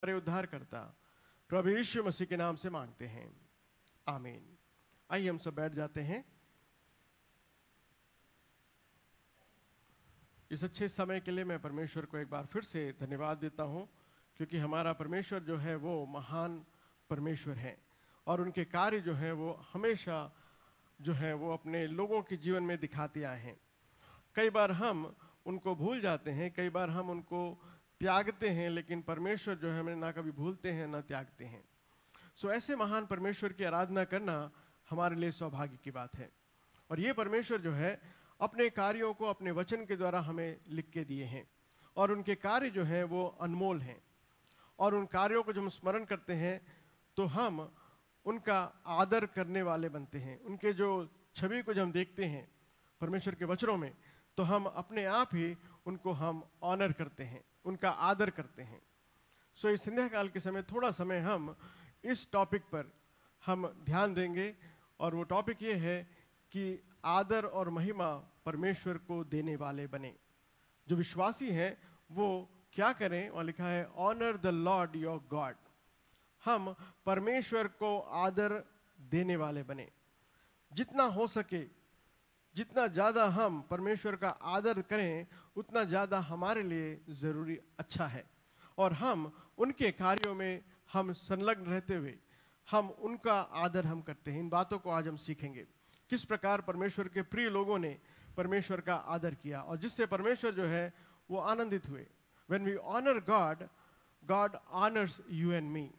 हमारे उद्धार करता प्रभु यीशु मसीह के नाम से मांगते हैं आमीन आइए हम सब बैठ जाते हैं इस अच्छे समय के लिए मैं परमेश्वर को एक बार फिर से धन्यवाद देता हूं क्योंकि हमारा परमेश्वर जो है वो महान परमेश्वर है और उनके कार्य जो है वो हमेशा जो है वो अपने लोगों के जीवन में दिखाते आए हैं कई बार हम उनको भूल जाते हैं कई बार हम उनको त्यागते हैं लेकिन परमेश्वर जो है हमें ना कभी भूलते हैं ना त्यागते हैं सो so, ऐसे महान परमेश्वर की आराधना करना हमारे लिए सौभाग्य की बात है और ये परमेश्वर जो है अपने कार्यों को अपने वचन के द्वारा हमें लिख के दिए हैं और उनके कार्य जो हैं वो अनमोल हैं और उन कार्यों को जब हम स्मरण करते हैं तो हम उनका आदर करने वाले बनते हैं उनके जो छवि को जब हम देखते हैं परमेश्वर के वचनों में तो हम अपने आप ही उनको हम ऑनर करते हैं उनका आदर करते हैं सो so, इस संध्या काल के समय थोड़ा समय हम इस टॉपिक पर हम ध्यान देंगे और वो टॉपिक ये है कि आदर और महिमा परमेश्वर को देने वाले बने जो विश्वासी हैं वो क्या करें और लिखा है honour the Lord your God हम परमेश्वर को आदर देने वाले बने जितना हो सके जितना ज़्यादा हम परमेश्वर का आदर करें उतना ज़्यादा हमारे लिए ज़रूरी अच्छा है और हम उनके कार्यों में हम संलग्न रहते हुए हम उनका आदर हम करते हैं इन बातों को आज हम सीखेंगे किस प्रकार परमेश्वर के प्रिय लोगों ने परमेश्वर का आदर किया और जिससे परमेश्वर जो है वो आनंदित हुए when we honour God God honours you and me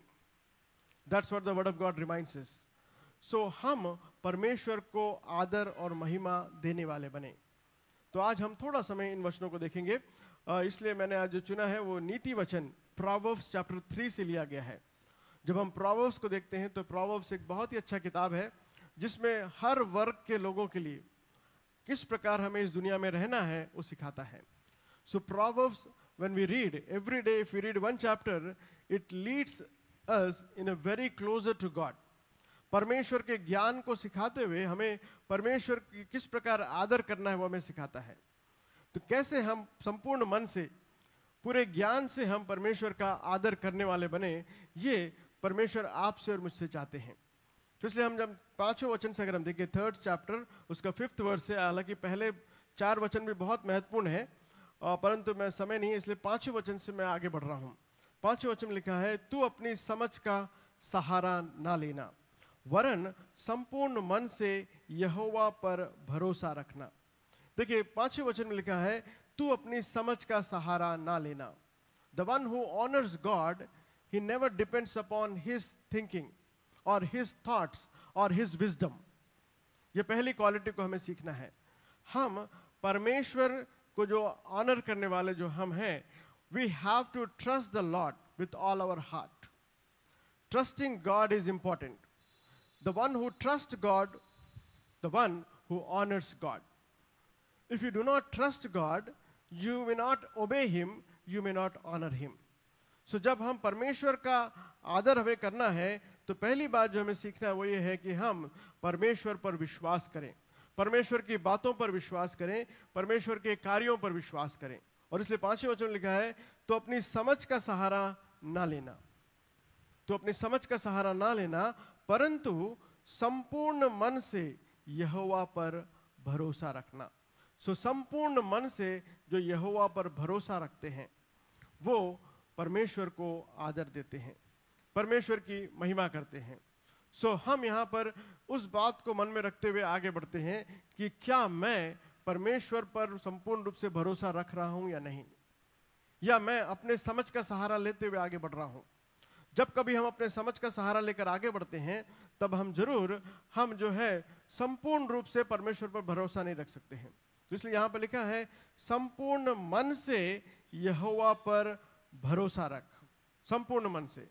that's what the word of God remind so हम परमेश्वर को आदर और महिमा देने वाले बने तो आज हम थोड़ा समय इन वचनों को देखेंगे इसलिए मैंने आज जो चुना है वो नीति वचन प्रॉवर्स चैप्टर थ्री से लिया गया है जब हम प्रॉवर्स को देखते हैं तो प्रॉवर्स एक बहुत ही अच्छा किताब है जिसमें हर वर्ग के लोगों के लिए किस प्रकार हमें इस दुनिया में रहना है वो सिखाता है so Proverbs when we read every day if you read one chapter it leads us in a very closer to God परमेश्वर के ज्ञान को सिखाते हुए हमें परमेश्वर की किस प्रकार आदर करना है वो हमें सिखाता है तो कैसे हम संपूर्ण मन से पूरे ज्ञान से हम परमेश्वर का आदर करने वाले बने ये परमेश्वर आपसे और मुझसे चाहते हैं तो इसलिए हम जब पांचों वचन से अगर हम देखें थर्ड चैप्टर उसका फिफ्थ वर्स है हालांकि पहले चार वचन भी बहुत महत्वपूर्ण है परंतु मैं समय नहीं इसलिए पांचों वचन से मैं आगे बढ़ रहा हूँ पांचों वचन लिखा है तू अपनी समझ का सहारा ना लेना वरन संपूर्ण मन से यहोवा पर भरोसा रखना देखिए पांचवें वचन में लिखा है तू अपनी समझ का सहारा ना लेना the one who honours God he never depends upon his thinking और हिज थॉट्स और हिज विजडम ये पहली क्वालिटी को हमें सीखना है हम परमेश्वर को जो ऑनर करने वाले जो हम हैं we have to trust the Lord with all our heart trusting God is important the one who trusts God, the one who honors God. If you do not trust God, you may not obey Him, you may not honor Him. so, जब हम परमेश्वर का आदर हमें करना है तो पहली बात जो हमें सीखना है वो ये है कि हम परमेश्वर पर विश्वास करें परमेश्वर की बातों पर विश्वास करें परमेश्वर के कार्यों पर विश्वास करें और इसलिए पांचवें वचन लिखा है तो अपनी समझ का सहारा ना लेना तो अपनी समझ का सहारा ना लेना परंतु संपूर्ण मन से यहोवा पर भरोसा रखना सो संपूर्ण मन से जो यहोवा पर भरोसा रखते हैं वो परमेश्वर को आदर देते हैं परमेश्वर की महिमा करते हैं सो हम यहाँ पर उस बात को मन में रखते हुए आगे बढ़ते हैं कि क्या मैं परमेश्वर पर संपूर्ण रूप से भरोसा रख रहा हूँ या नहीं या मैं अपने समझ का सहारा लेते हुए आगे बढ़ रहा हूँ जब कभी हम अपने समझ का सहारा लेकर आगे बढ़ते हैं तब हम जरूर हम जो है संपूर्ण रूप से परमेश्वर पर भरोसा नहीं रख सकते हैं तो इसलिए यहाँ पर लिखा है संपूर्ण मन से यहोवा पर भरोसा रख संपूर्ण मन से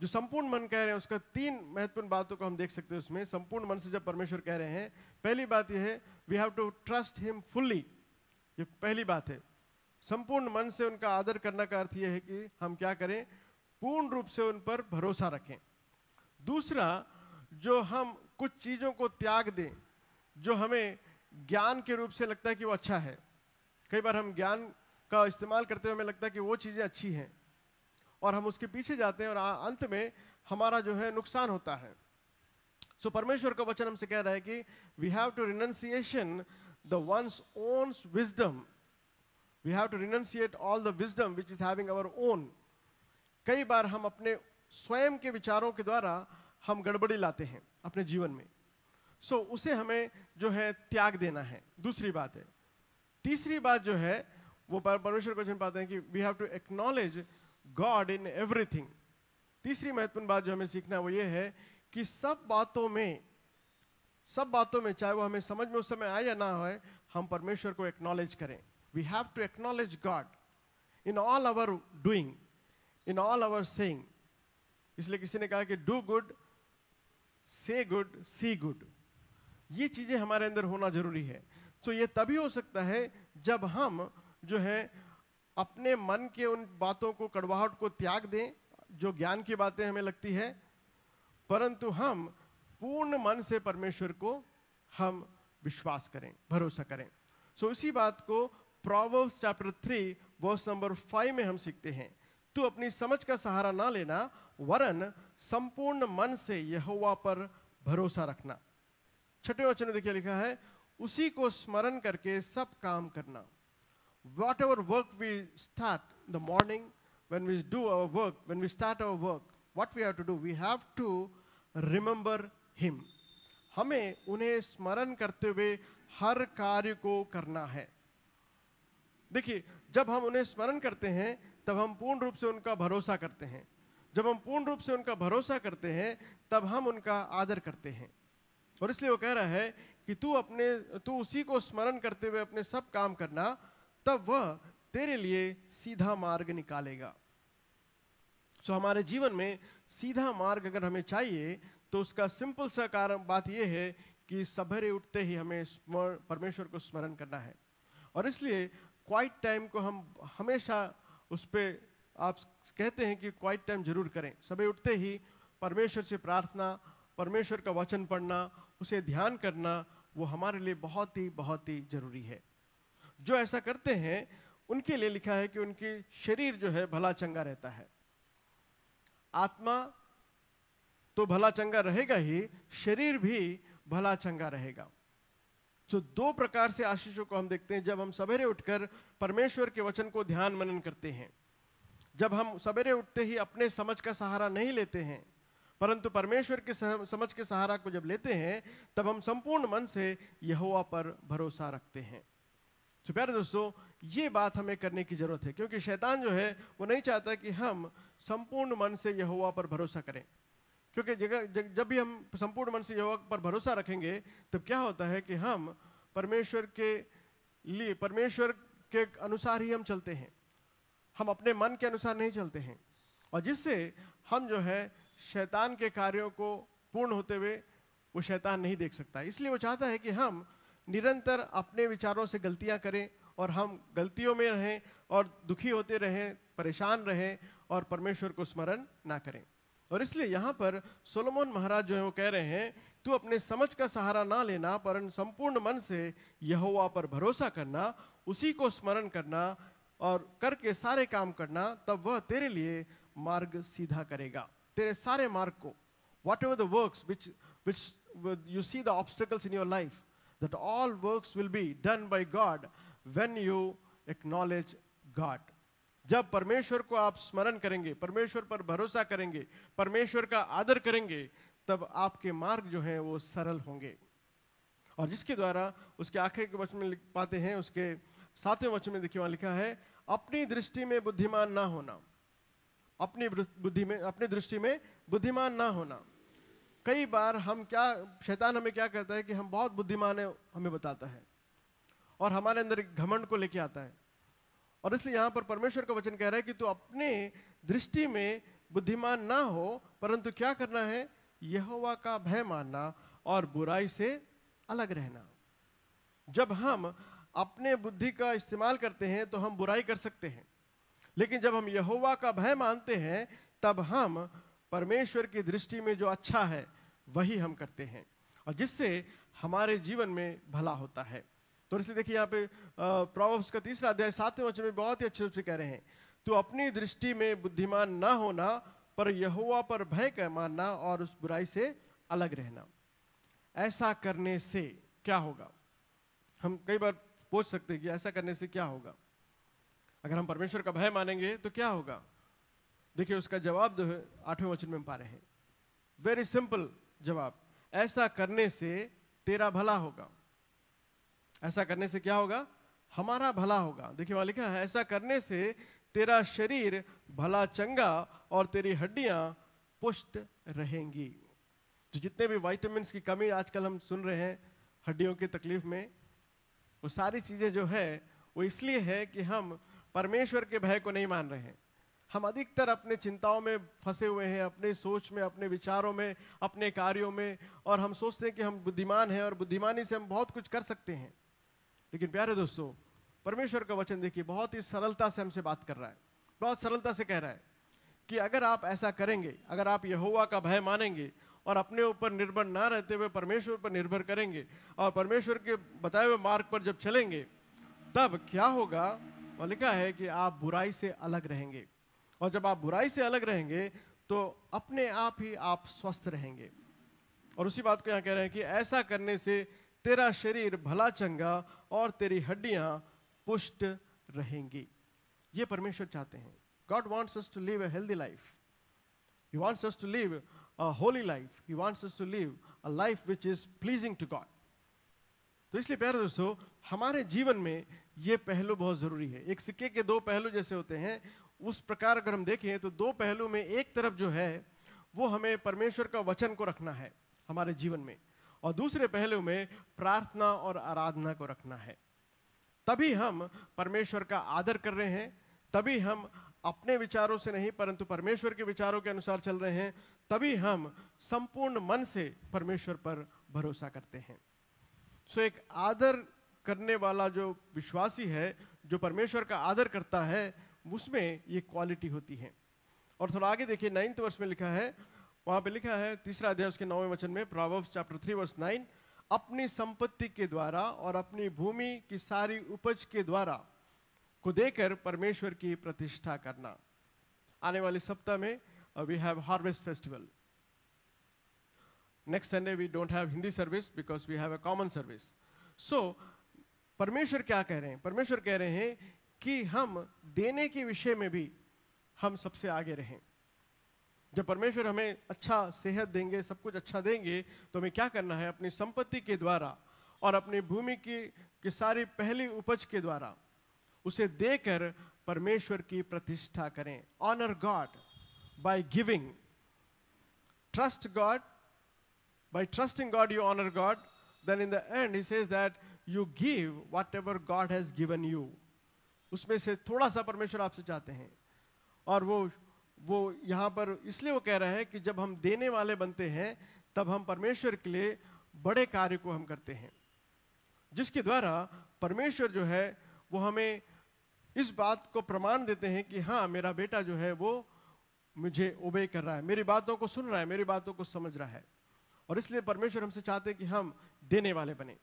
जो संपूर्ण मन कह रहे हैं उसका तीन महत्वपूर्ण बातों को हम देख सकते हैं उसमें संपूर्ण मन से जब परमेश्वर कह रहे हैं पहली बात यह है we have to trust him fully ये पहली बात है संपूर्ण मन से उनका आदर करना का अर्थ यह है कि हम क्या करें पूर्ण रूप से उन पर भरोसा रखें दूसरा जो हम कुछ चीज़ों को त्याग दें जो हमें ज्ञान के रूप से लगता है कि वो अच्छा है कई बार हम ज्ञान का इस्तेमाल करते हुए हमें लगता है कि वो चीज़ें अच्छी हैं और हम उसके पीछे जाते हैं और अंत में हमारा जो है नुकसान होता है सो so, परमेश्वर का वचन हमसे कह रहा है कि we have to renunciation the one's own wisdom we have to renunciate all the wisdom which is having our own कई बार हम अपने स्वयं के विचारों के द्वारा हम गड़बड़ी लाते हैं अपने जीवन में सो so, उसे हमें जो है त्याग देना है दूसरी बात है तीसरी बात जो है वो परमेश्वर को जन पाते हैं कि we have to acknowledge God in everything तीसरी महत्वपूर्ण बात जो हमें सीखना है वो ये है कि सब बातों में सब बातों में चाहे वो हमें समझ में उस समय आए या ना हो हम परमेश्वर को एक्नॉलेज करें we have to acknowledge God in all our doing in all our saying इसलिए किसी ने कहा कि do good say good see good ये चीजें हमारे अंदर होना जरूरी है तो ये तभी हो सकता है जब हम जो है अपने मन के उन बातों को कड़वाहट को त्याग दें जो ज्ञान की बातें हमें लगती है परंतु हम पूर्ण मन से परमेश्वर को हम विश्वास करें भरोसा करें सो so, इसी बात को Proverbs chapter three verse number five में हम सीखते हैं तू अपनी समझ का सहारा ना लेना वरन संपूर्ण मन से यहोवा पर भरोसा रखना छठे वचन में देखिए लिखा है उसी को स्मरण करके सब काम करना whatever work we start the morning when we do our work when we start our work what we have to do we have to remember him हमें उन्हें स्मरण करते हुए हर कार्य को करना है देखिए जब हम उन्हें स्मरण करते हैं तब हम पूर्ण रूप से उनका भरोसा करते हैं जब हम पूर्ण रूप से उनका भरोसा करते हैं तब हम उनका आदर करते हैं और इसलिए वो कह रहा है कि तू अपने तू उसी को स्मरण करते हुए अपने सब काम करना तब वह तेरे लिए सीधा मार्ग निकालेगा सो हमारे जीवन में सीधा मार्ग अगर हमें चाहिए तो उसका सिंपल सा कारण बात यह है कि सवेरे उठते ही हमें परमेश्वर को स्मरण करना है और इसलिए क्वाइट टाइम को हम हमेशा उस पर आप कहते हैं कि क्वाइट टाइम जरूर करें सुबह उठते ही परमेश्वर से प्रार्थना परमेश्वर का वचन पढ़ना उसे ध्यान करना वो हमारे लिए बहुत ही बहुत ही जरूरी है जो ऐसा करते हैं उनके लिए लिखा है कि उनके शरीर जो है भला चंगा रहता है आत्मा तो भला चंगा रहेगा ही शरीर भी भला चंगा रहेगा तो दो प्रकार से आशीषों को हम देखते हैं जब हम सवेरे उठकर परमेश्वर के वचन को ध्यान मनन करते हैं जब हम सवेरे उठते ही अपने समझ का सहारा नहीं लेते हैं परंतु परमेश्वर के समझ के सहारा को जब लेते हैं तब हम संपूर्ण मन से यहोवा पर भरोसा रखते हैं तो प्यारे दोस्तों ये बात हमें करने की जरूरत है क्योंकि शैतान जो है वो नहीं चाहता कि हम संपूर्ण मन से यहोवा पर भरोसा करें क्योंकि जगह जब भी हम संपूर्ण मन से योग पर भरोसा रखेंगे तब क्या होता है कि हम परमेश्वर के लिए परमेश्वर के अनुसार ही हम चलते हैं हम अपने मन के अनुसार नहीं चलते हैं और जिससे हम जो है शैतान के कार्यों को पूर्ण होते हुए वो शैतान नहीं देख सकता इसलिए वो चाहता है कि हम निरंतर अपने विचारों से गलतियां करें और हम गलतियों में रहें और दुखी होते रहें परेशान रहें और परमेश्वर को स्मरण ना करें और इसलिए यहाँ पर सोलोमोन महाराज जो है वो कह रहे हैं तू अपने समझ का सहारा ना लेना पर संपूर्ण मन से यहोवा पर भरोसा करना उसी को स्मरण करना और करके सारे काम करना तब वह तेरे लिए मार्ग सीधा करेगा तेरे सारे मार्ग को whatever the work which which you see the obstacles in your life that all works will be done by God when you acknowledge God जब परमेश्वर को आप स्मरण करेंगे परमेश्वर पर भरोसा करेंगे परमेश्वर का आदर करेंगे तब आपके मार्ग जो हैं वो सरल होंगे और जिसके द्वारा उसके आखिर के वचन में लिख पाते हैं उसके सातवें वचन में देखिए वहां लिखा है अपनी दृष्टि में बुद्धिमान ना होना अपनी बुद्धि में अपनी दृष्टि में बुद्धिमान ना होना कई बार हम क्या शैतान हमें क्या कहता है कि हम बहुत बुद्धिमान है हमें बताता है और हमारे अंदर घमंड को लेके आता है और इसलिए यहाँ पर परमेश्वर का वचन कह रहा है कि तू अपने दृष्टि में बुद्धिमान ना हो परंतु क्या करना है यहोवा का भय मानना और बुराई से अलग रहना जब हम अपने बुद्धि का इस्तेमाल करते हैं तो हम बुराई कर सकते हैं लेकिन जब हम यहोवा का भय मानते हैं तब हम परमेश्वर की दृष्टि में जो अच्छा है वही हम करते हैं और जिससे हमारे जीवन में भला होता है तो इसलिए देखिए यहाँ पे प्रॉब्स का तीसरा अध्याय सातवें वचन में बहुत ही अच्छे रूप से कह रहे हैं तो अपनी दृष्टि में बुद्धिमान ना होना पर यहुआ पर भय कह मानना और उस बुराई से अलग रहना ऐसा करने से क्या होगा हम कई बार पूछ सकते हैं कि ऐसा करने से क्या होगा अगर हम परमेश्वर का भय मानेंगे तो क्या होगा देखिए उसका जवाब जो है आठवें वचन में पा रहे हैं वेरी सिंपल जवाब ऐसा करने से तेरा भला होगा ऐसा करने से क्या होगा हमारा भला होगा देखिए वहां लिखा है ऐसा करने से तेरा शरीर भला चंगा और तेरी हड्डियां पुष्ट रहेंगी तो जितने भी वाइटामिन की कमी आजकल हम सुन रहे हैं हड्डियों की तकलीफ में वो सारी चीज़ें जो है वो इसलिए है कि हम परमेश्वर के भय को नहीं मान रहे हैं हम अधिकतर अपने चिंताओं में फंसे हुए हैं अपने सोच में अपने विचारों में अपने कार्यों में और हम सोचते हैं कि हम बुद्धिमान हैं और बुद्धिमानी से हम बहुत कुछ कर सकते हैं लेकिन प्यारे दोस्तों परमेश्वर का वचन देखिए बहुत ही सरलता से हमसे बात कर रहा है बहुत सरलता से कह रहा है कि अगर आप ऐसा करेंगे अगर आप यहोवा का भय मानेंगे और अपने ऊपर निर्भर ना रहते हुए परमेश्वर पर निर्भर करेंगे और परमेश्वर के बताए हुए मार्ग पर जब चलेंगे तब क्या होगा और लिखा है कि आप बुराई से अलग रहेंगे और जब आप बुराई से अलग रहेंगे तो अपने आप ही आप स्वस्थ रहेंगे और उसी बात को यहाँ कह रहे हैं कि ऐसा करने से तेरा शरीर भला चंगा और तेरी हड्डियां पुष्ट रहेंगी ये परमेश्वर चाहते हैं God wants us to live a healthy life he wants us to live a holy life he wants us to live a life which is pleasing to God तो इसलिए प्यारे दोस्तों हमारे जीवन में ये पहलू बहुत ज़रूरी है एक सिक्के के दो पहलू जैसे होते हैं उस प्रकार अगर हम देखें तो दो पहलू में एक तरफ जो है वो हमें परमेश्वर का वचन को रखना है हमारे जीवन में और दूसरे पहलू में प्रार्थना और आराधना को रखना है तभी हम परमेश्वर का आदर कर रहे हैं तभी हम अपने विचारों से नहीं परंतु परमेश्वर के विचारों के अनुसार चल रहे हैं तभी हम संपूर्ण मन से परमेश्वर पर भरोसा करते हैं सो एक आदर करने वाला जो विश्वासी है जो परमेश्वर का आदर करता है उसमें ये क्वालिटी होती है और थोड़ा आगे देखिए नाइन्थ वर्ष में लिखा है वहां पे लिखा है तीसरा अध्याय उसके नौवें वचन में Proverbs chapter three verse nine अपनी संपत्ति के द्वारा और अपनी भूमि की सारी उपज के द्वारा को देकर परमेश्वर की प्रतिष्ठा करना आने वाले सप्ताह में we have harvest festival next Sunday we don't have Hindi service because we have a common service so परमेश्वर क्या कह रहे हैं परमेश्वर कह रहे हैं कि हम देने के विषय में भी हम सबसे आगे रहें जब परमेश्वर हमें अच्छा सेहत देंगे सब कुछ अच्छा देंगे तो हमें क्या करना है अपनी संपत्ति के द्वारा और अपनी भूमि की की सारी पहली उपज के द्वारा उसे देकर परमेश्वर की प्रतिष्ठा करें honour God by giving trust God by trusting God, you honor God. Then in the end, he says that you give whatever God has given you. उसमें से थोड़ा सा परमेश्वर आपसे चाहते हैं और वो वो यहाँ पर इसलिए वो कह रहा है कि जब हम देने वाले बनते हैं तब हम परमेश्वर के लिए बड़े कार्य को हम करते हैं जिसके द्वारा परमेश्वर जो है वो हमें इस बात को प्रमाण देते हैं कि हाँ मेरा बेटा जो है वो मुझे ओबे कर रहा है मेरी बातों को सुन रहा है मेरी बातों को समझ रहा है और इसलिए परमेश्वर हमसे चाहते हैं कि हम देने वाले बने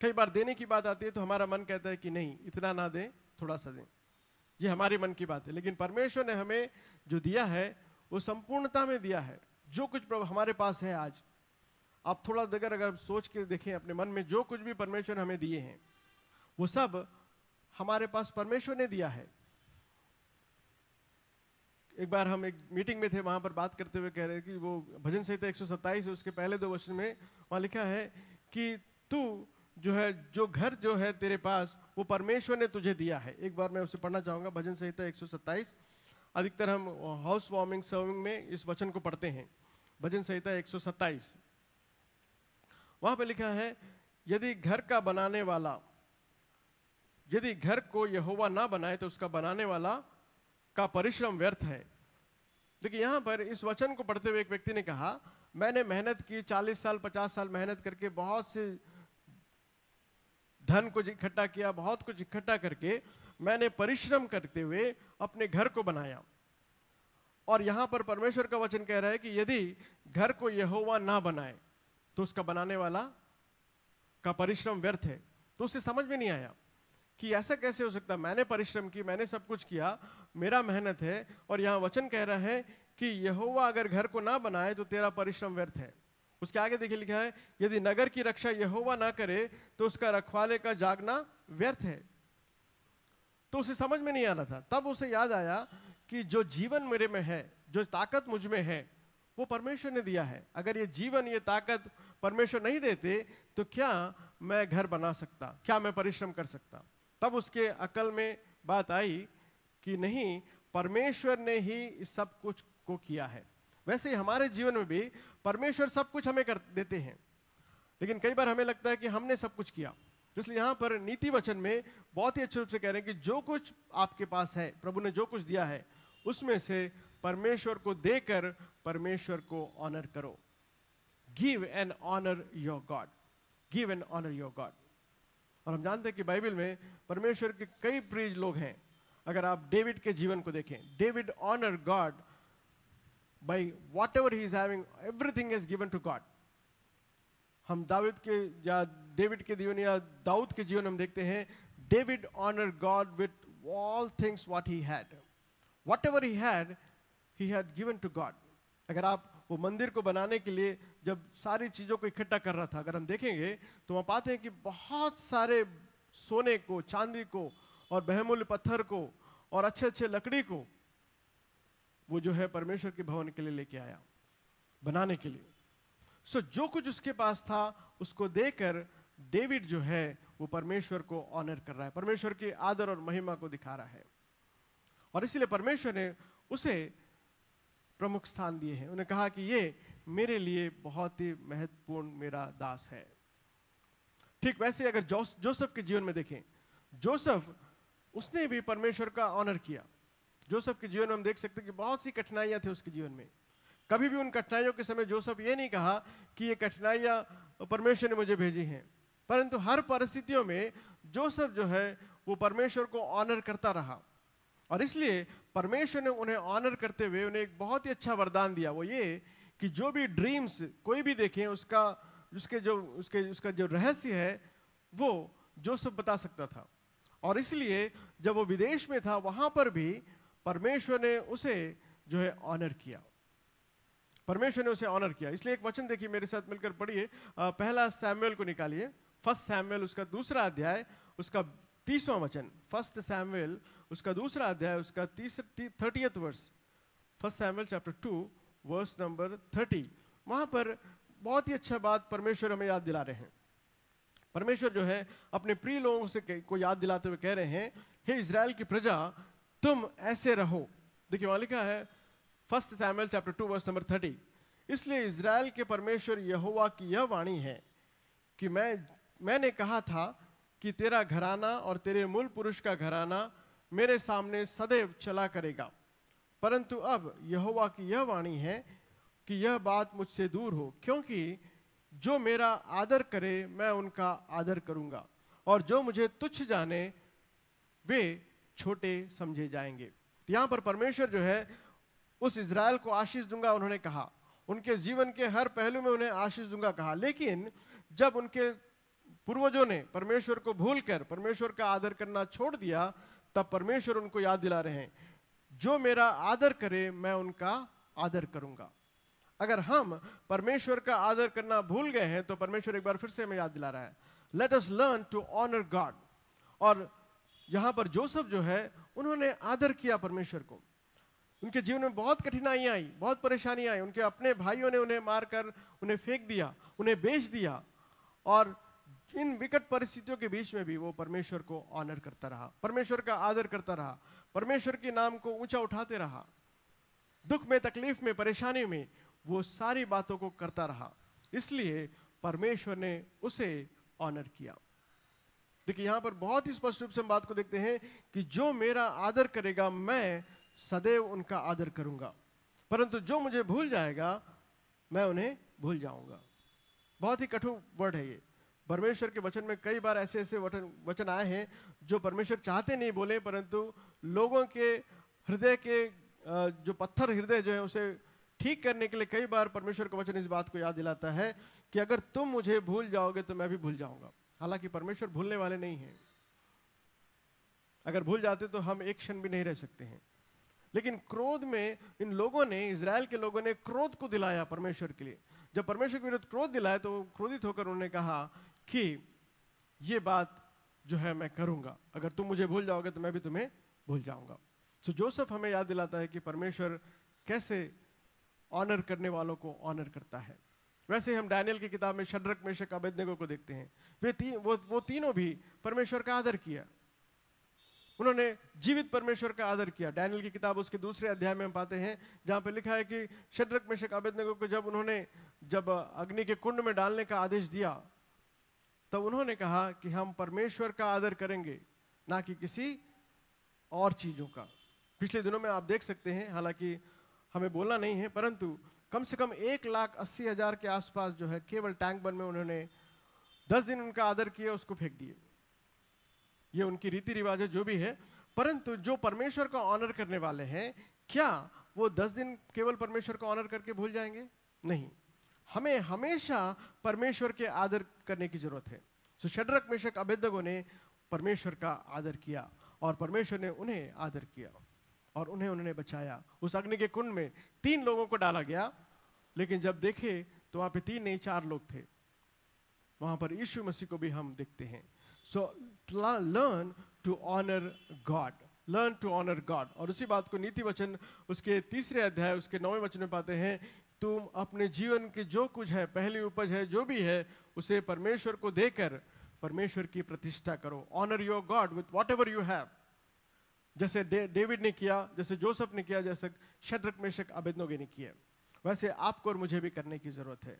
कई बार देने की बात आती है तो हमारा मन कहता है कि नहीं इतना ना दें थोड़ा सा दें ये हमारे मन की बात है लेकिन परमेश्वर ने हमें जो दिया है वो संपूर्णता में दिया है जो कुछ प्रभु हमारे पास है आज आप थोड़ा देर अगर सोच के देखें अपने मन में जो कुछ भी परमेश्वर हमें दिए हैं वो सब हमारे पास परमेश्वर ने दिया है एक बार हम एक मीटिंग में थे वहां पर बात करते हुए कह रहे कि वो भजन संहिता एक सौ सत्ताईस उसके पहले दो वचन में वहां लिखा है कि तू जो है जो घर जो है तेरे पास वो परमेश्वर ने तुझे दिया है एक बार मैं उसे पढ़ना चाहूंगा भजन संहिता एक अधिकतर हम हाउस वार्मिंग सर्विंग में इस वचन को पढ़ते हैं भजन संहिता एक वहां पे लिखा है यदि घर का बनाने वाला यदि घर को यहोवा ना बनाए तो उसका बनाने वाला का परिश्रम व्यर्थ है देखिए यहां पर इस वचन को पढ़ते हुए एक व्यक्ति ने कहा मैंने मेहनत की 40 साल 50 साल मेहनत करके बहुत से धन कुछ इकट्ठा किया बहुत कुछ इकट्ठा करके मैंने परिश्रम करते हुए अपने घर को बनाया और यहाँ पर परमेश्वर का वचन कह रहा है कि यदि घर को यहोवा ना बनाए तो उसका बनाने वाला का परिश्रम व्यर्थ है तो उसे समझ में नहीं आया कि ऐसा कैसे हो सकता मैंने परिश्रम की मैंने सब कुछ किया मेरा मेहनत है और यहाँ वचन कह रहा है कि यहोवा अगर घर को ना बनाए तो तेरा परिश्रम व्यर्थ है उसके आगे देखिए लिखा है यदि नगर की रक्षा यहोवा ना करे तो उसका रखवाले का जागना व्यर्थ है तो उसे समझ में नहीं आ रहा था तब उसे याद आया कि जो जीवन मेरे में है जो ताकत मुझ में है वो परमेश्वर ने दिया है अगर ये जीवन ये ताकत परमेश्वर नहीं देते तो क्या मैं घर बना सकता क्या मैं परिश्रम कर सकता तब उसके अकल में बात आई कि नहीं परमेश्वर ने ही इस सब कुछ को किया है वैसे हमारे जीवन में भी परमेश्वर सब कुछ हमें कर देते हैं लेकिन कई बार हमें लगता है कि हमने सब कुछ किया तो इसलिए यहाँ पर नीति वचन में बहुत ही अच्छे रूप से कह रहे हैं कि जो कुछ आपके पास है प्रभु ने जो कुछ दिया है उसमें से परमेश्वर को देकर परमेश्वर को ऑनर करो give an honour your God give an honour your God और हम जानते हैं कि बाइबल में परमेश्वर के कई प्रिय लोग हैं अगर आप डेविड के जीवन को देखें David honour God by whatever he is having, everything is given to God. हम दाविद के या डेविड के जीवन या दाऊद के जीवन हम देखते हैं David honour God with all things what he had whatever he had he had given to God अगर आप वो मंदिर को बनाने के लिए जब सारी चीज़ों को इकट्ठा कर रहा था अगर हम देखेंगे तो वहाँ पाते हैं कि बहुत सारे सोने को चांदी को और बहमूल्य पत्थर को और अच्छे अच्छे लकड़ी को वो जो है परमेश्वर के भवन के लिए लेके आया बनाने के लिए सो so, जो कुछ उसके पास था उसको देकर डेविड जो है वो परमेश्वर को ऑनर कर रहा है परमेश्वर के आदर और महिमा को दिखा रहा है और इसलिए परमेश्वर ने उसे प्रमुख स्थान दिए हैं उन्हें कहा कि ये मेरे लिए बहुत ही महत्वपूर्ण मेरा दास है ठीक वैसे अगर जोसफ के जीवन में देखें जोसफ उसने भी परमेश्वर का ऑनर किया जोसफ के जीवन में हम देख सकते हैं कि बहुत सी कठिनाइयाँ थी उसके जीवन में कभी भी उन कठिनाइयों के समय जोसफ ये नहीं कहा कि ये कठिनाइयाँ परमेश्वर ने मुझे भेजी हैं परंतु हर परिस्थितियों में जोसफ जो है वो परमेश्वर को ऑनर करता रहा और इसलिए परमेश्वर ने उन्हें ऑनर करते हुए उन्हें एक बहुत ही अच्छा वरदान दिया वो ये कि जो भी ड्रीम्स कोई भी देखें उसका उसके जो उसके उसका जो रहस्य है वो जोसफ बता सकता था और इसलिए जब वो विदेश में था वहाँ पर भी परमेश्वर ने उसे जो है ऑनर किया परमेश्वर ने उसे ऑनर किया इसलिए एक वचन देखिए मेरे साथ मिलकर पढ़िए पहला सैमुअल को निकालिए फर्स्ट सैमुअल उसका दूसरा अध्याय उसका तीसवां वचन फर्स्ट सैमुअल उसका दूसरा अध्याय उसका तीसरा थर्टियथ वर्ष first Samuel chapter two verse number thirty वहां पर बहुत ही अच्छा बात परमेश्वर हमें याद दिला रहे हैं परमेश्वर जो है अपने प्रिय लोगों से को याद दिलाते हुए कह रहे हैं हे hey, इसराइल की प्रजा तुम ऐसे रहो देखिए वहां लिखा है first Samuel chapter two verse number thirty इसलिए इसराइल के परमेश्वर यहोवा की यह वाणी है कि मैं मैंने कहा था कि तेरा घराना और तेरे मूल पुरुष का घराना मेरे सामने सदैव चला करेगा परंतु अब यहोवा की यह वाणी है कि यह बात मुझसे दूर हो क्योंकि जो मेरा आदर करे मैं उनका आदर करूंगा और जो मुझे तुच्छ जाने वे छोटे समझे जाएंगे यहां पर परमेश्वर जो है उस इज़राइल को आशीष दूंगा उन्होंने कहा उनके जीवन के हर पहलू में उन्हें आशीष दूंगा कहा लेकिन जब उनके पूर्वजों ने परमेश्वर को भूलकर परमेश्वर का आदर करना छोड़ दिया तब परमेश्वर उनको याद दिला रहे हैं जो मेरा आदर करे मैं उनका आदर करूंगा अगर हम परमेश्वर का आदर करना भूल गए हैं तो परमेश्वर एक बार फिर से हमें याद दिला रहा है let us learn to honour God और यहाँ पर जोसफ जो है उन्होंने आदर किया परमेश्वर को उनके जीवन में बहुत कठिनाइयाँ आई बहुत परेशानी आई उनके अपने भाइयों ने उन्हें मारकर उन्हें फेंक दिया उन्हें बेच दिया और इन विकट परिस्थितियों के बीच में भी वो परमेश्वर को ऑनर करता रहा परमेश्वर का आदर करता रहा परमेश्वर के नाम को ऊंचा उठाते रहा दुख में तकलीफ में परेशानी में वो सारी बातों को करता रहा इसलिए परमेश्वर ने उसे ऑनर किया देखिए यहाँ पर बहुत ही स्पष्ट रूप से हम बात को देखते हैं कि जो मेरा आदर करेगा मैं सदैव उनका आदर करूंगा परंतु जो मुझे भूल जाएगा मैं उन्हें भूल जाऊंगा बहुत ही कठोर वर्ड है ये परमेश्वर के वचन में कई बार ऐसे ऐसे वचन वचन आए हैं जो परमेश्वर चाहते नहीं बोले परंतु लोगों के हृदय के जो पत्थर हृदय जो है उसे ठीक करने के लिए कई बार परमेश्वर का वचन इस बात को याद दिलाता है कि अगर तुम मुझे भूल जाओगे तो मैं भी भूल जाऊंगा हालांकि परमेश्वर भूलने वाले नहीं हैं अगर भूल जाते तो हम एक क्षण भी नहीं रह सकते हैं लेकिन क्रोध में इन लोगों ने इसराइल के लोगों ने क्रोध को दिलाया परमेश्वर के लिए जब परमेश्वर के विरुद्ध क्रोध दिलाया तो क्रोधित होकर उन्होंने कहा कि ये बात जो है मैं करूंगा अगर तुम मुझे भूल जाओगे तो मैं भी तुम्हें भूल जाऊंगा सो so, जोसफ हमें याद दिलाता है कि परमेश्वर कैसे ऑनर करने वालों को ऑनर करता है वैसे हम डैनियल की किताब में शड्रक में अबेदनेगो को देखते हैं वे ती, वो वो तीनों भी परमेश्वर का आदर किया उन्होंने जीवित परमेश्वर का आदर किया डैनियल की किताब उसके दूसरे अध्याय में हम पाते हैं जहाँ पर लिखा है कि शड्रक में अबेदनेगो को जब उन्होंने जब अग्नि के कुंड में डालने का आदेश दिया तब तो उन्होंने कहा कि हम परमेश्वर का आदर करेंगे ना कि किसी और चीज़ों का पिछले दिनों में आप देख सकते हैं हालांकि हमें बोलना नहीं है परंतु कम से कम एक लाख अस्सी हज़ार के आसपास जो है केवल टैंक बन में उन्होंने दस दिन उनका आदर किया उसको फेंक दिए ये उनकी रीति रिवाज है जो भी है परंतु जो परमेश्वर का ऑनर करने वाले हैं क्या वो दस दिन केवल परमेश्वर का ऑनर करके भूल जाएंगे नहीं हमें हमेशा परमेश्वर के आदर करने की जरूरत है सो शडरक मेषक अभेदगों ने परमेश्वर का आदर किया और परमेश्वर ने उन्हें आदर किया और उन्हें उन्होंने बचाया उस अग्नि के कुंड में तीन लोगों को डाला गया लेकिन जब देखे तो वहां पे तीन नहीं चार लोग थे वहां पर यीशु मसीह को भी हम देखते हैं so learn to honour God learn to honour God और उसी बात को नीति वचन उसके तीसरे अध्याय उसके नौवें वचन में पाते हैं तुम अपने जीवन के जो कुछ है पहली उपज है जो भी है उसे परमेश्वर को देकर परमेश्वर की प्रतिष्ठा करो honour your God with whatever you have जैसे डेविड ने किया जैसे जोसेफ ने किया जैसे शड्रक मेशक अबेदनोगे ने किया वैसे आपको और मुझे भी करने की जरूरत है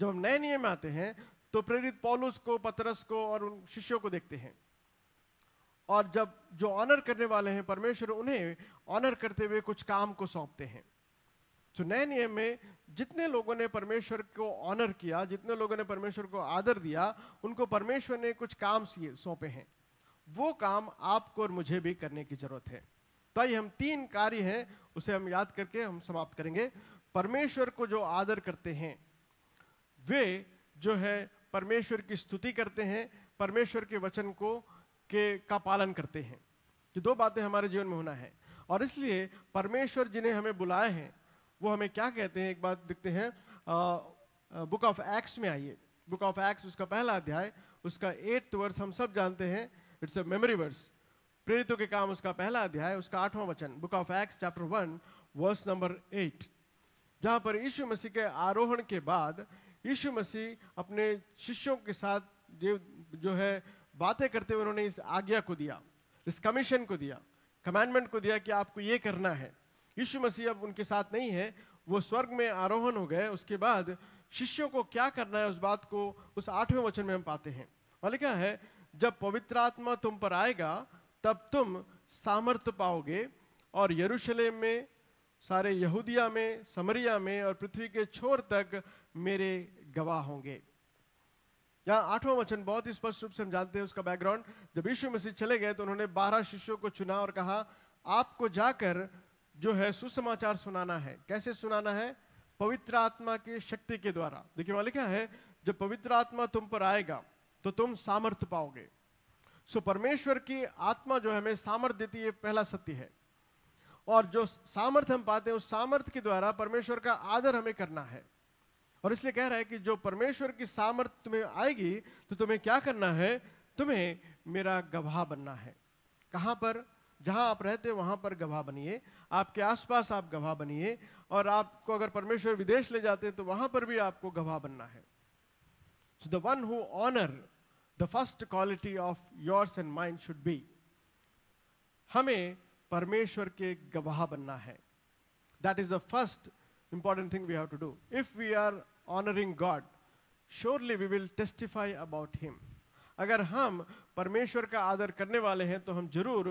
जब हम नए नियम में आते हैं तो प्रेरित पॉलुस को पतरस को और उन शिष्यों को देखते हैं और जब जो ऑनर करने वाले हैं परमेश्वर उन्हें ऑनर करते हुए कुछ काम को सौंपते हैं तो नए नियम में जितने लोगों ने परमेश्वर को ऑनर किया जितने लोगों ने परमेश्वर को आदर दिया उनको परमेश्वर ने कुछ काम सौंपे हैं वो काम आपको और मुझे भी करने की जरूरत है तो आइए हम तीन कार्य हैं उसे हम याद करके हम समाप्त करेंगे परमेश्वर को जो आदर करते हैं वे जो है परमेश्वर की स्तुति करते हैं परमेश्वर के वचन को के का पालन करते हैं ये दो बातें हमारे जीवन में होना है और इसलिए परमेश्वर जिन्हें हमें बुलाए हैं वो हमें क्या कहते हैं एक बात देखते हैं बुक ऑफ एक्ट्स में आइए बुक ऑफ एक्ट्स उसका पहला अध्याय उसका एट्थ वर्स हम सब जानते हैं इट्स अ मेमोरी वर्स प्रेरितों के काम उसका पहला अध्याय उसका आठवां वचन book of Acts chapter one verse number eight जहाँ पर यीशु मसीह के आरोहण के बाद यीशु मसीह अपने शिष्यों के साथ जो है बातें करते हुए उन्होंने इस आज्ञा को दिया इस कमीशन को दिया कमांडमेंट को दिया कि आपको ये करना है यीशु मसीह अब उनके साथ नहीं है वो स्वर्ग में आरोहण हो गए उसके बाद शिष्यों को क्या करना है उस बात को उस आठवें वचन में हम पाते हैं और लिखा है जब पवित्र आत्मा तुम पर आएगा तब तुम सामर्थ्य पाओगे और यरूशलेम में सारे यहूदिया में समरिया में और पृथ्वी के छोर तक मेरे गवाह होंगे यहाँ आठवां वचन बहुत ही स्पष्ट रूप से हम जानते हैं उसका बैकग्राउंड जब यीशु मसीह चले गए तो उन्होंने बारह शिष्यों को चुना और कहा आपको जाकर जो है सुसमाचार सुनाना है कैसे सुनाना है पवित्र आत्मा की शक्ति के द्वारा देखिए वहां लिखा है जब पवित्र आत्मा तुम पर आएगा तो तुम सामर्थ्य पाओगे सो परमेश्वर की आत्मा जो हमें सामर्थ्य देती है पहला सत्य है और जो सामर्थ्य हम पाते हैं उस सामर्थ्य के द्वारा परमेश्वर का आदर हमें करना है और इसलिए कह रहा है कि जो परमेश्वर की सामर्थ्य तुम्हें आएगी तो तुम्हें क्या करना है तुम्हें मेरा गवाह बनना है कहाँ पर जहाँ आप रहते हो वहाँ पर गवाह बनिए आपके आसपास आप गवाह बनिए और आपको अगर परमेश्वर विदेश ले जाते हैं तो वहाँ पर भी आपको गवाह बनना है So the one who honor, the first quality of yours and mine should be. हमें परमेश्वर के गवाह बनना है that is the first important thing we have to do if we are honouring God surely we will testify about him अगर हम परमेश्वर का आदर करने वाले हैं तो हम जरूर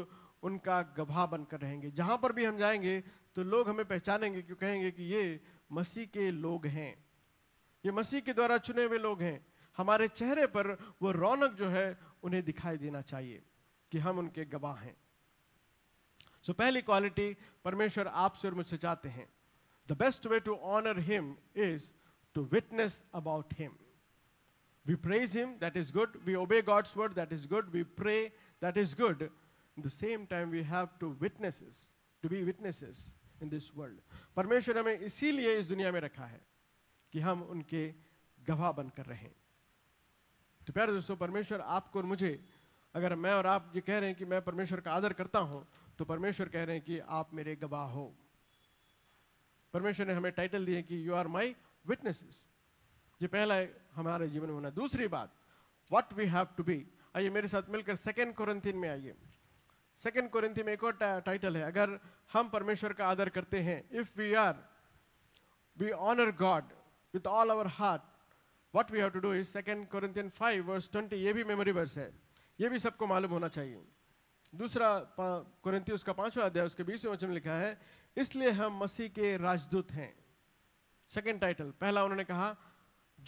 उनका गवाह बनकर रहेंगे जहां पर भी हम जाएंगे तो लोग हमें पहचानेंगे क्यों कहेंगे कि ये मसीह के लोग हैं ये मसीह के द्वारा चुने हुए लोग हैं हमारे चेहरे पर वो रौनक जो है उन्हें दिखाई देना चाहिए कि हम उनके गवाह हैं सो so, पहली क्वालिटी परमेश्वर आपसे और मुझसे चाहते हैं the best way to honour him is to witness about him we praise him that is good we obey god's word that is good we pray that is good at the same time we have to witnesses to be witnesses in this world परमेश्वर हमें इसीलिए इस दुनिया में रखा है कि हम उनके गवाह बनकर रहें तो प्यारे दोस्तों परमेश्वर आपको और मुझे अगर मैं और आप ये कह रहे हैं कि मैं परमेश्वर का आदर करता हूं तो परमेश्वर कह रहे हैं कि आप मेरे गवाह हो परमेश्वर ने हमें टाइटल दिए कि यू आर माई विटनेसेस ये पहला हमारे जीवन में होना दूसरी बात what we have to be आइए मेरे साथ मिलकर सेकेंड क्वारंथीन में आइए सेकेंड क्वारंथीन में एक और टाइटल है अगर हम परमेश्वर का आदर करते हैं if we are we honour God with all our heart what we have to do is second Corinthian five verse twenty ये भी मेमोरी वर्स है ये भी सबको मालूम होना चाहिए दूसरा कोरिंथी उसका पांचवा अध्याय उसके बीसवें वचन में लिखा है इसलिए हम मसीह के राजदूत हैं सेकेंड टाइटल पहला उन्होंने कहा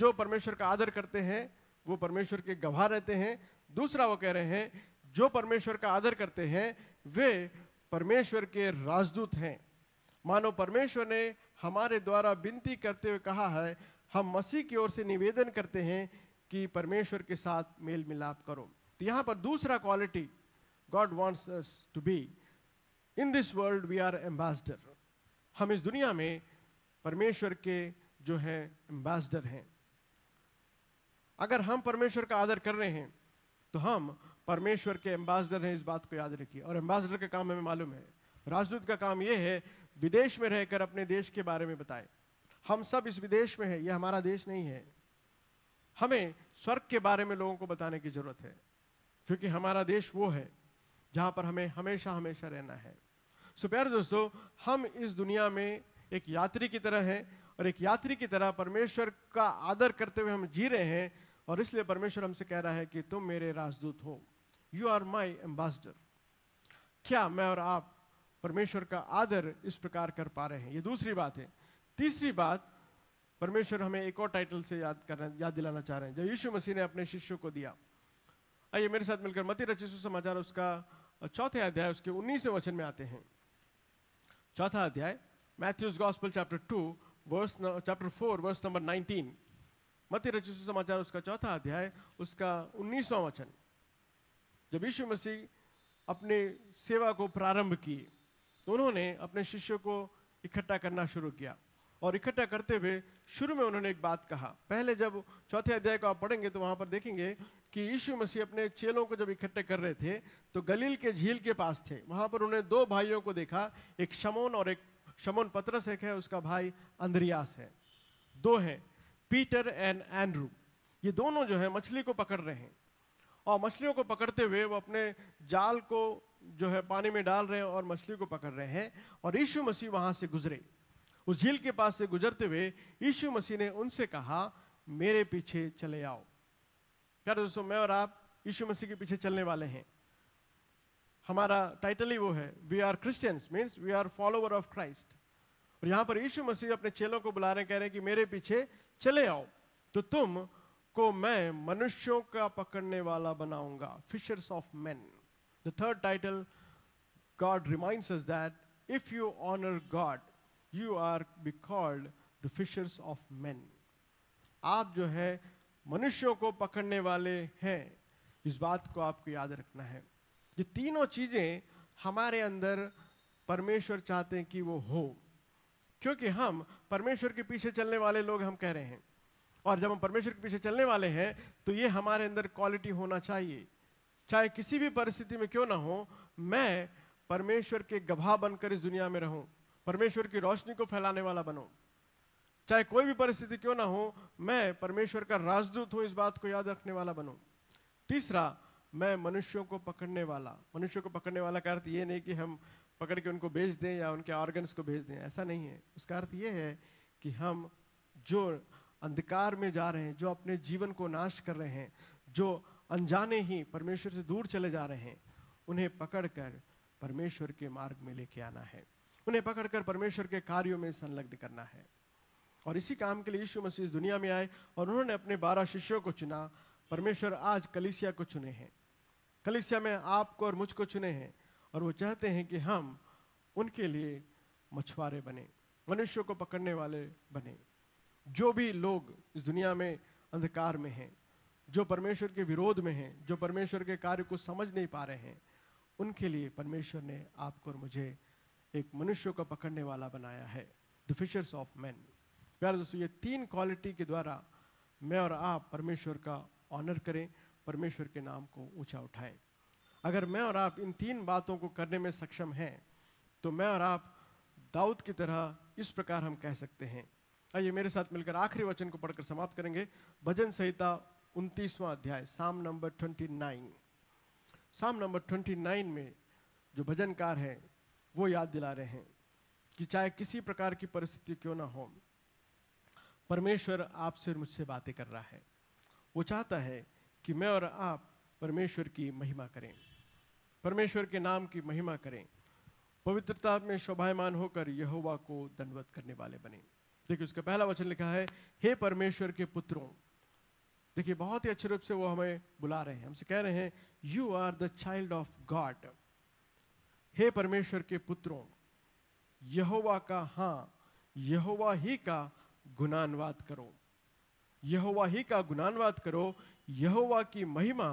जो परमेश्वर का आदर करते हैं वो परमेश्वर के गवाह रहते हैं दूसरा वो कह रहे हैं जो परमेश्वर का आदर करते हैं वे परमेश्वर के राजदूत हैं मानो परमेश्वर ने हमारे द्वारा विनती करते हुए कहा है हम मसीह की ओर से निवेदन करते हैं कि परमेश्वर के साथ मेल मिलाप करो तो यहाँ पर दूसरा quality God wants us to be in this world we are ambassador हम इस दुनिया में परमेश्वर के जो है एम्बेसडर हैं अगर हम परमेश्वर का आदर कर रहे हैं तो हम परमेश्वर के एम्बेसडर हैं इस बात को याद रखिए और एम्बेसडर का काम हमें मालूम है राजदूत का काम यह है विदेश में रहकर अपने देश के बारे में बताएं हम सब इस विदेश में है यह हमारा देश नहीं है हमें स्वर्ग के बारे में लोगों को बताने की जरूरत है क्योंकि हमारा देश वो है जहां पर हमें हमेशा हमेशा रहना है सो प्यारे दोस्तों हम इस दुनिया में एक यात्री की तरह हैं और एक यात्री की तरह परमेश्वर का आदर करते हुए हम जी रहे हैं और इसलिए परमेश्वर हमसे कह रहा है कि तुम मेरे राजदूत हो यू आर माई एम्बासडर क्या मैं और आप परमेश्वर का आदर इस प्रकार कर पा रहे हैं ये दूसरी बात है तीसरी बात परमेश्वर हमें एक और टाइटल से याद करना याद दिलाना चाह रहे हैं जो यीशु मसीह ने अपने शिष्यों को दिया आइए मेरे साथ मिलकर मती रचिस समाचार उसका चौथे अध्याय उसके उन्नीसवें वचन में आते हैं चौथा अध्याय Matthew's gospel chapter two verse chapter four verse number nineteen मत रचित समाचार उसका चौथा अध्याय उसका उन्नीसवा वचन जब यीशु मसीह अपने सेवा को प्रारंभ की तो उन्होंने अपने शिष्यों को इकट्ठा करना शुरू किया और इकट्ठा करते हुए शुरू में उन्होंने एक बात कहा पहले जब चौथे अध्याय को आप पढ़ेंगे तो वहां पर देखेंगे कि यीशु मसीह अपने चेलों को जब इकट्ठे कर रहे थे तो गलील के झील के पास थे वहां पर उन्हें दो भाइयों को देखा एक शमोन और एक शमोन पत्रस एक है उसका भाई अंद्रियास है दो हैं पीटर एंड एंड्रू ये दोनों जो है मछली को पकड़ रहे हैं और मछलियों को पकड़ते हुए वो अपने जाल को जो है पानी में डाल रहे हैं और मछली को पकड़ रहे हैं और यीशु मसीह वहां से गुजरे उस झील के पास से गुजरते हुए यीशु मसीह ने उनसे कहा मेरे पीछे चले आओ क्या दोस्तों मैं और आप यीशु मसीह के पीछे चलने वाले हैं हमारा टाइटल ही वो है we are Christians means we are follower of Christ और यहाँ पर यीशु मसीह अपने चेलों को बुला रहे कह रहे हैं कि मेरे पीछे चले आओ तो तुम को मैं मनुष्यों का पकड़ने वाला बनाऊंगा fishers of man the third title God reminds us that if you honour God you are be called the fishers of man आप जो है मनुष्यों को पकड़ने वाले हैं इस बात को आपको याद रखना है ये तीनों चीज़ें हमारे अंदर परमेश्वर चाहते हैं कि वो हो क्योंकि हम परमेश्वर के पीछे चलने वाले लोग हम कह रहे हैं और जब हम परमेश्वर के पीछे चलने वाले हैं तो ये हमारे अंदर क्वालिटी होना चाहिए चाहे किसी भी परिस्थिति में क्यों ना हो मैं परमेश्वर के गवाह बनकर इस दुनिया में रहूं परमेश्वर की रोशनी को फैलाने वाला बनो चाहे कोई भी परिस्थिति क्यों ना हो मैं परमेश्वर का राजदूत हूं इस बात को याद रखने वाला बनो तीसरा मैं मनुष्यों को पकड़ने वाला मनुष्यों को पकड़ने वाला का अर्थ ये नहीं कि हम पकड़ के उनको भेज दें या उनके ऑर्गन्स को भेज दें ऐसा नहीं है उसका अर्थ ये है कि हम जो अंधकार में जा रहे हैं जो अपने जीवन को नाश कर रहे हैं जो अनजाने ही परमेश्वर से दूर चले जा रहे हैं उन्हें पकड़कर परमेश्वर के मार्ग में लेके आना है उन्हें पकड़कर परमेश्वर के कार्यों में संलग्न करना है और इसी काम के लिए यीशु मसीह दुनिया में आए और उन्होंने अपने बारह शिष्यों को चुना परमेश्वर आज कलिसिया को चुने हैं कलिसिया में आपको और मुझको चुने हैं और वो चाहते हैं कि हम उनके लिए मछुआरे बने मनुष्यों को पकड़ने वाले बने जो भी लोग इस दुनिया में अंधकार में हैं जो परमेश्वर के विरोध में हैं जो परमेश्वर के कार्य को समझ नहीं पा रहे हैं उनके लिए परमेश्वर ने आपको और मुझे एक मनुष्य को पकड़ने वाला बनाया है द फिशर्स ऑफ मैन प्यारे दोस्तों ये तीन क्वालिटी के द्वारा मैं और आप परमेश्वर का ऑनर करें परमेश्वर के नाम को ऊंचा उठाएं अगर मैं और आप इन तीन बातों को करने में सक्षम हैं तो मैं और आप दाऊद की तरह इस प्रकार हम कह सकते हैं आइए मेरे साथ मिलकर आखिरी वचन को पढ़कर समाप्त करेंगे भजन संहिता उनतीसवां अध्याय psalm number twenty nine psalm number twenty nine में जो भजनकार हैं वो याद दिला रहे हैं कि चाहे किसी प्रकार की परिस्थिति क्यों ना हो परमेश्वर आपसे और मुझसे बातें कर रहा है वो चाहता है कि मैं और आप परमेश्वर की महिमा करें परमेश्वर के नाम की महिमा करें पवित्रता में शोभायमान होकर यहोवा को दंडवत करने वाले बने देखिए उसका पहला वचन लिखा है हे परमेश्वर के पुत्रों देखिए बहुत ही अच्छे रूप से वो हमें बुला रहे हैं हमसे कह रहे हैं you are the child of God हे परमेश्वर के पुत्रों यहोवा का हाँ यहोवा ही का गुणानुवाद करो यहोवा ही का गुणानुवाद करो यहोवा की महिमा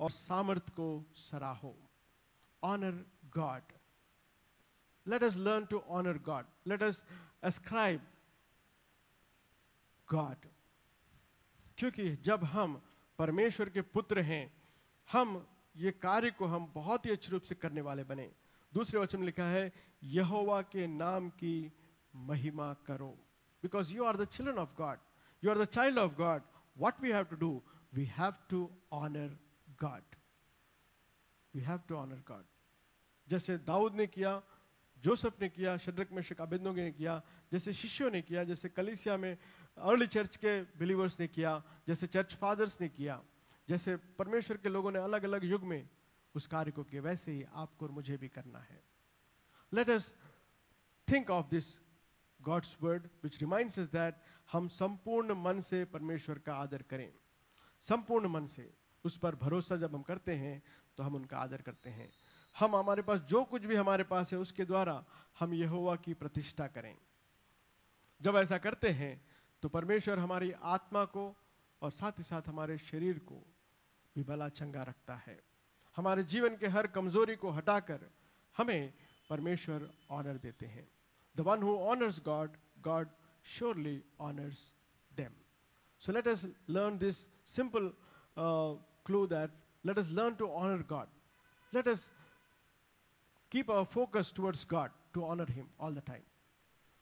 और सामर्थ को सराहो honour God let us learn to honour God let us ascribe God क्योंकि जब हम परमेश्वर के पुत्र हैं हम ये कार्य को हम बहुत ही अच्छे रूप से करने वाले बने दूसरे वचन में लिखा है यहोवा के नाम की महिमा करो because you are the children of God you are the child of God what we have to do we have to honour God we have to honour God जैसे दाऊद ने किया जोसेफ ने किया शड्रक में शकाबिंदों ने किया जैसे शिष्यों ने किया जैसे कलिसिया में अर्ली चर्च के बिलीवर्स ने किया जैसे चर्च फादर्स ने किया जैसे परमेश्वर के लोगों ने अलग अलग युग में उस कार्य को किया वैसे ही आपको और मुझे भी करना है let us think of this God's word which reminds is that हम संपूर्ण मन से परमेश्वर का आदर करें संपूर्ण मन से उस पर भरोसा जब हम करते हैं तो हम उनका आदर करते हैं हम हमारे पास जो कुछ भी हमारे पास है उसके द्वारा हम यहोवा की प्रतिष्ठा करें जब ऐसा करते हैं तो परमेश्वर हमारी आत्मा को और साथ ही साथ हमारे शरीर को भी भला चंगा रखता है हमारे जीवन के हर कमजोरी को हटाकर हमें परमेश्वर ऑनर देते हैं the one who honours God God surely honours them so let us learn this simple clue that let us learn to honour God let us keep a focus towards God to honour him all the time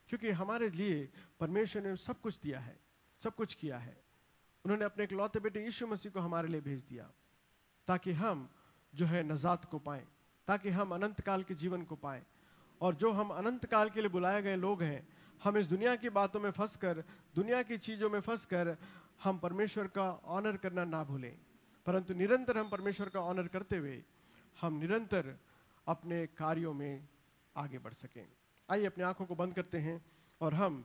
क्योंकि हमारे लिए परमेश्वर ने सब कुछ दिया है सब कुछ किया है उन्होंने अपने इकलौते बेटे यीशु मसीह को हमारे लिए भेज दिया ताकि हम जो है नजात को पाए ताकि हम अनंत काल के जीवन को पाए और जो हम अनंत काल के लिए बुलाए गए लोग हैं हम इस दुनिया की बातों में फंस कर दुनिया की चीज़ों में फंस कर हम परमेश्वर का ऑनर करना ना भूलें परंतु निरंतर हम परमेश्वर का ऑनर करते हुए हम निरंतर अपने कार्यों में आगे बढ़ सकें आइए अपने आँखों को बंद करते हैं और हम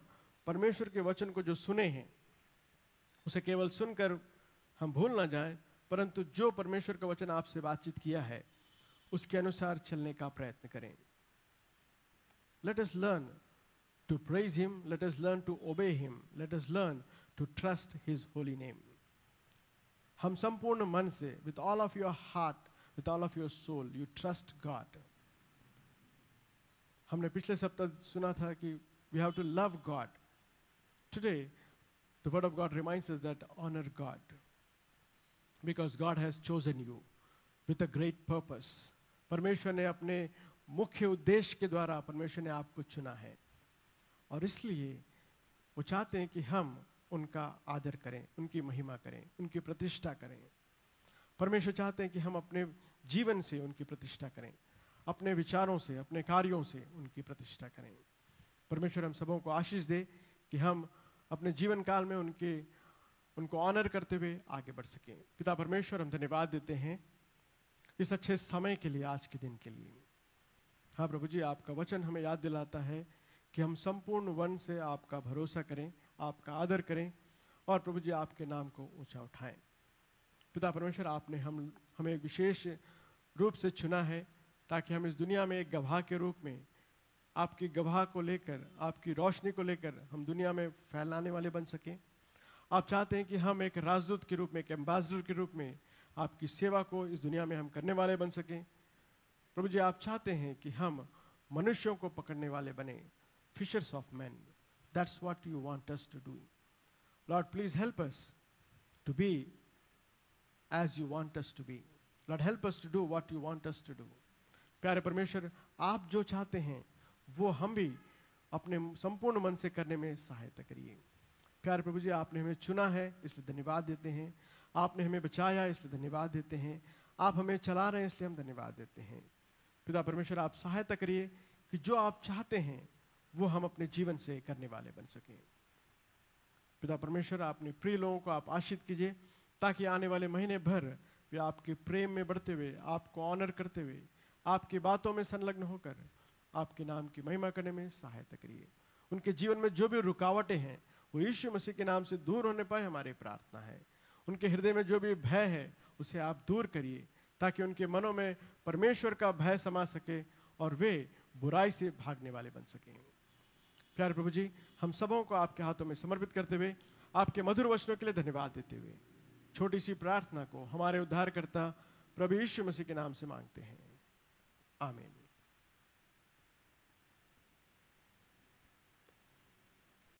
परमेश्वर के वचन को जो सुने हैं उसे केवल सुनकर हम भूल ना जाएं परंतु जो परमेश्वर का वचन आपसे बातचीत किया है उसके अनुसार चलने का प्रयत्न करें let us learn to praise him let us learn to obey him let us learn to trust his holy name हम संपूर्ण मन से with all of your heart with all of your soul you trust God हमने पिछले सप्ताह सुना था कि we have to love God today the word of God remind honour God because God has chosen you with a great purpose परमेश्वर ने अपने मुख्य उद्देश्य के द्वारा परमेश्वर ने आपको चुना है और इसलिए वो चाहते हैं कि हम उनका आदर करें उनकी महिमा करें उनकी प्रतिष्ठा करें परमेश्वर चाहते हैं कि हम अपने जीवन से उनकी प्रतिष्ठा करें अपने विचारों से अपने कार्यों से उनकी प्रतिष्ठा करें परमेश्वर हम सबों को आशीष दे कि हम अपने जीवन काल में उनके उनको ऑनर करते हुए आगे बढ़ सकें पिता परमेश्वर हम धन्यवाद देते हैं इस अच्छे समय के लिए आज के दिन के लिए हाँ प्रभु जी आपका वचन हमें याद दिलाता है कि हम संपूर्ण वन से आपका भरोसा करें आपका आदर करें और प्रभु जी आपके नाम को ऊंचा उठाएं पिता परमेश्वर आपने हम हमें विशेष रूप से चुना है ताकि हम इस दुनिया में एक गवाह के रूप में आपकी गवाह को लेकर आपकी रोशनी को लेकर हम दुनिया में फैलाने वाले बन सकें आप चाहते हैं कि हम एक राजदूत के रूप में एक एम्बेसडर के रूप में आपकी सेवा को इस दुनिया में हम करने वाले बन सकें प्रभु जी आप चाहते हैं कि हम मनुष्यों को पकड़ने वाले बने fishers of man that's what you want us to do lord please help us to be as you want us to be lord help us to do what you want us to do प्यारे परमेश्वर आप जो चाहते हैं वो हम भी अपने संपूर्ण मन से करने में सहायता करिए प्यारे प्रभु जी आपने हमें चुना है इसलिए धन्यवाद देते हैं आपने हमें बचाया इसलिए धन्यवाद देते हैं आप हमें चला रहे हैं इसलिए हम धन्यवाद देते हैं पिता परमेश्वर आप सहायता करिए कि जो आप चाहते हैं वो हम अपने जीवन से करने वाले बन सकें पिता परमेश्वर आपने प्रिय लोगों को आप आश्रित कीजिए ताकि आने वाले महीने भर वे आपके प्रेम में बढ़ते हुए आपको ऑनर करते हुए आपकी बातों में संलग्न होकर आपके नाम की महिमा करने में सहायता करिए उनके जीवन में जो भी रुकावटें हैं वो यीशु मसीह के नाम से दूर होने पाए हमारी प्रार्थना है उनके हृदय में जो भी भय है उसे आप दूर करिए ताकि उनके मनों में परमेश्वर का भय समा सके और वे बुराई से भागने वाले बन सकें प्यार प्रभु जी हम सबों को आपके हाथों में समर्पित करते हुए आपके मधुर वचनों के लिए धन्यवाद देते हुए छोटी सी प्रार्थना को हमारे उद्धारकर्ता प्रभु यीशु मसीह के नाम से मांगते हैं आमीन